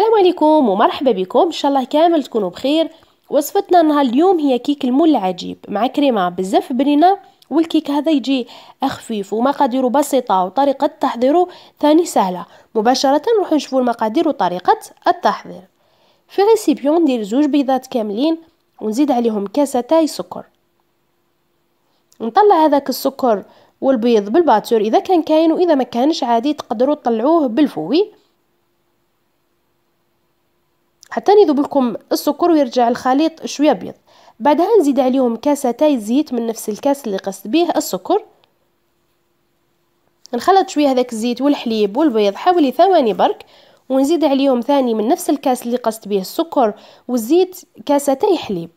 السلام عليكم ومرحبا بكم ان شاء الله كامل تكونوا بخير وصفتنا نهار اليوم هي كيك المول العجيب مع كريمه بزاف بنينه والكيك هذا يجي خفيف ومقاديره بسيطه وطريقه تحضيره ثاني سهله مباشره نروح نشوفوا المقادير وطريقه التحضير في ريسيبيون ندير زوج بيضات كاملين ونزيد عليهم كاسه تاي سكر نطلع هذاك السكر والبيض بالباتور اذا كان كاين واذا ما كانش عادي تقدروا تطلعوه بالفوي حتى يذوب لكم السكر ويرجع الخليط شويه ابيض بعدها نزيد عليهم كاستاي زيت من نفس الكاس اللي قصت به السكر نخلط شويه هذاك الزيت والحليب والبيض حوالي ثواني برك ونزيد عليهم ثاني من نفس الكاس اللي قصت به السكر والزيت كاستي حليب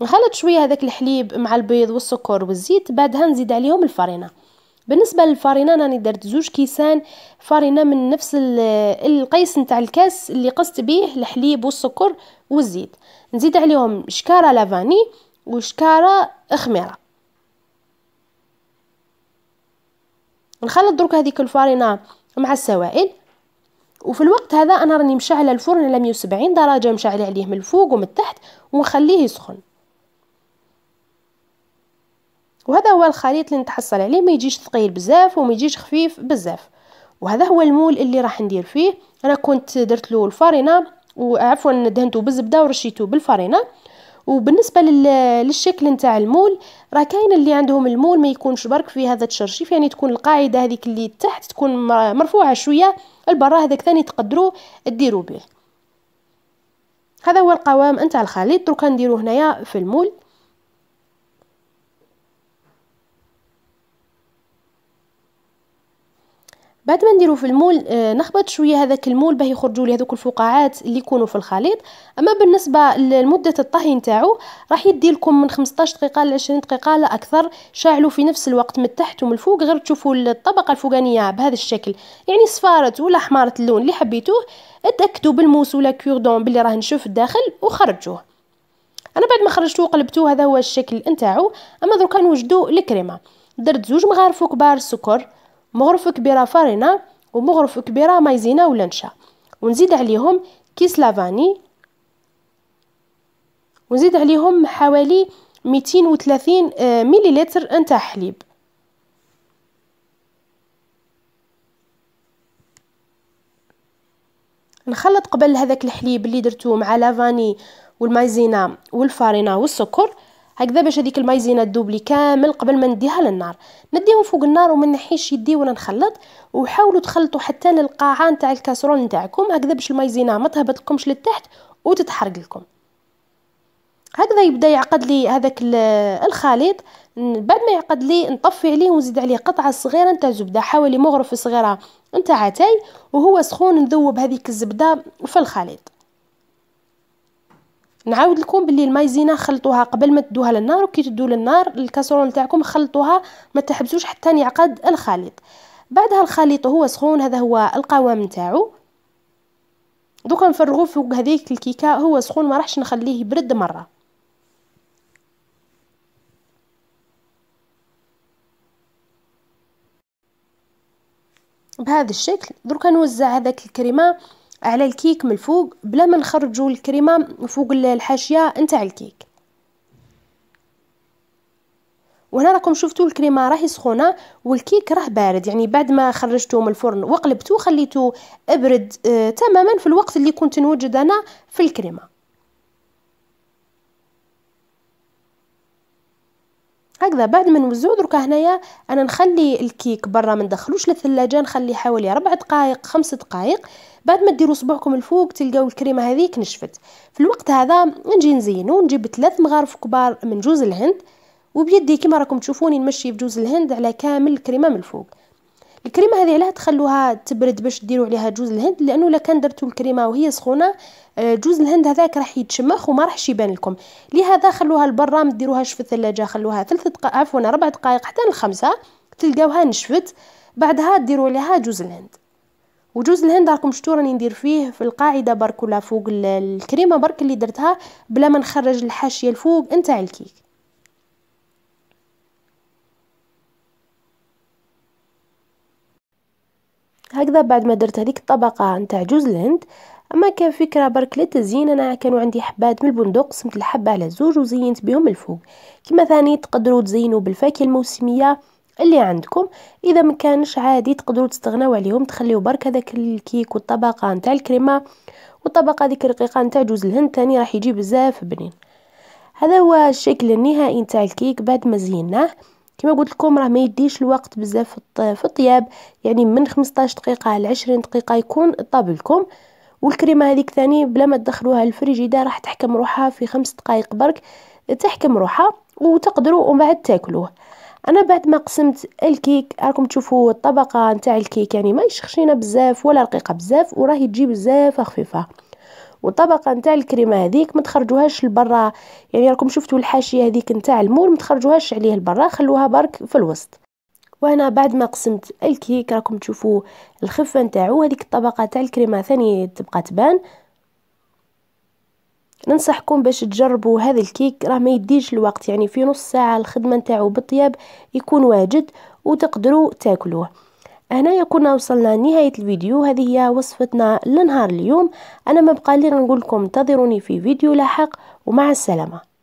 نخلط شويه هذاك الحليب مع البيض والسكر والزيت بعدها نزيد عليهم الفرينه بالنسبه للفارينه راني درت زوج كيسان فارينه من نفس القيس نتاع الكاس اللي قصت بيه الحليب والسكر والزيت نزيد عليهم شكاره لافاني وشكاره خميره نخلط درك هذيك الفارينه مع السوائل وفي الوقت هذا انا راني مشعله الفرن على 170 درجه مشعله عليه من الفوق ومن التحت ونخليه يسخن وهذا هو الخليط اللي نتحصل عليه ما يجيش ثقيل بزاف وما يجيش خفيف بزاف وهذا هو المول اللي راح ندير فيه انا كنت درت له الفارينه وعفوا دهنته بالزبده ورشيته بالفارينه وبالنسبه للشكل نتاع المول راه كاين اللي عندهم المول ما يكونش برك في هذا التشرشيف يعني تكون القاعده هذيك اللي تحت تكون مرفوعه شويه البرا هذاك ثاني تقدروا ديروا به هذا هو القوام نتاع الخليط دروك نديروه هنايا في المول بعد ما نديرو في المول آه، نخبط شويه هذاك المول باه يخرجوا لي هذوك الفقاعات اللي يكونوا في الخليط اما بالنسبه لمده الطهي نتاعو راح يدي لكم من 15 دقيقه ل 20 دقيقه لا اكثر شاعلوا في نفس الوقت من التحت ومن الفوق غير تشوفوا الطبقه الفوقانيه بهذا الشكل يعني صفارت ولا حمارت اللون اللي حبيتوه اتاكدوا بالموس ولا كيوردون باللي راه نشوف الداخل وخرجوه انا بعد ما خرجته وقلبته هذا هو الشكل نتاعو اما دروكا نوجدو الكريمه درت زوج مغارف كبار سكر مغرفة كبيرة فارينة ومغرفة كبيرة مايزينا ولا نشا ونزيد عليهم كيس لافاني ونزيد عليهم حوالي 230 مليلتر نتاع حليب نخلط قبل هذاك الحليب اللي درتو مع لافاني والمايزينا والفارينه والسكر هكذا باش هذيك المايزينا الدوبلي كامل قبل ما نديها للنار نديهم فوق النار وما نحيش يدي ولا نخلط وحاولوا تخلطوا حتى للقاعه نتاع الكاسرون نتاعكم هكذا باش المايزينا ما تهبطلكمش للتحت وتتحرق لكم هكذا يبدا يعقد لي هذاك الخليط بعد ما يعقد لي نطفي عليه ونزيد عليه قطعه صغيره نتاع زبده حوالي مغرف صغيره نتاع عتاي وهو سخون نذوب هذيك الزبده في الخليط نعاود لكم باللي المايزينا خلطوها قبل ما تدوها للنار وكي تدو للنار الكاسرون تاعكم خلطوها ما تحبسوش حتى يعقد الخليط بعدها الخليط هو سخون هذا هو القوام نتاعو دوكا نفرغوه فوق هذيك الكيكه هو سخون ما راحش نخليه يبرد مره بهذا الشكل دركا نوزع هذاك الكريمه على الكيك من الفوق بلا ما نخرجوا الكريمه فوق الحاشيه نتاع الكيك وهنا راكم شفتوا الكريمه راهي سخونه والكيك راه بارد يعني بعد ما خرجته من الفرن وقلبته خليته ابرد آه تماما في الوقت اللي كنت نوجد انا في الكريمه هكذا بعد ما نوزعو دركا هنايا انا نخلي الكيك برا ما ندخلوش للثلاجه نخلي حوالي ربع دقائق خمس دقائق بعد ما ديروا صبعكم الفوق تلقاو الكريمه هذيك نشفت في الوقت هذا نجي نزينو نجيب ثلاث مغارف كبار من جوز الهند وبيدي كما راكم تشوفوني نمشي بجوز الهند على كامل الكريمه من الفوق الكريمه هذه علاه تخلوها تبرد باش ديروا عليها جوز الهند لانه الا كان درتوا الكريمه وهي سخونه آه، جوز الهند هذاك راح يتشمخ وما راحش يبان لكم لهذا خلوها لبرا ما ديروهاش في الثلاجه خلوها ثلاث دقائق عفوا ربع دقائق حتى لخمسة تلقاوها نشفت بعدها ديروا عليها جوز الهند وجوز الهند راكم شفتوا راني ندير فيه في القاعده برك ولا فوق الكريمه برك اللي درتها بلا ما نخرج الحاشيه الفوق نتاع الكيك هكذا بعد ما درت هذيك الطبقه نتاع جوز الهند اما كان فكره برك للتزيين انا كانوا عندي حبات من البندق قسمت الحبه على زوج وزينت بهم الفوق كما ثاني تقدروا تزينوا بالفاكهه الموسميه اللي عندكم اذا ما كانش عادي تقدروا تستغناو عليهم تخليو برك هذاك الكيك والطبقه نتاع الكريمه والطبقه ديك الرقيقه نتاع جوز الهند تاني راح يجي بزاف بنين هذا هو الشكل النهائي نتاع الكيك بعد ما زيناه كما قلت لكم راه ما يديش الوقت بزاف في الطياب يعني من 15 دقيقه ل 20 دقيقه يكون طاب لكم والكريمه هذيك ثاني بلا ما تدخلوها للفريجيدار راح تحكم روحها في خمس دقائق برك تحكم روحها وتقدروا ومن بعد تاكلوه انا بعد ما قسمت الكيك راكم تشوفوا الطبقه نتاع الكيك يعني ما يشخشينا بزاف ولا رقيقه بزاف وراهي تجي بزاف خفيفه والطبقه نتاع الكريمه هذيك ما تخرجوهاش لبرا يعني راكم شفتوا الحاشيه هذيك نتاع المول ما تخرجوهاش عليه لبرا خلوها برك في الوسط وهنا بعد ما قسمت الكيك راكم تشوفوا الخفه نتاعو هذيك الطبقه تاع الكريمه ثاني تبقى تبان ننصحكم باش تجربوا هذا الكيك راه ما يديش الوقت يعني في نص ساعه الخدمه نتاعو بالطياب يكون واجد وتقدروا تاكلوه هنايا كنا وصلنا لنهاية الفيديو هذه هي وصفتنا لنهار اليوم أنا ما بقى لي نقول لكم انتظروني في فيديو لاحق ومع السلامة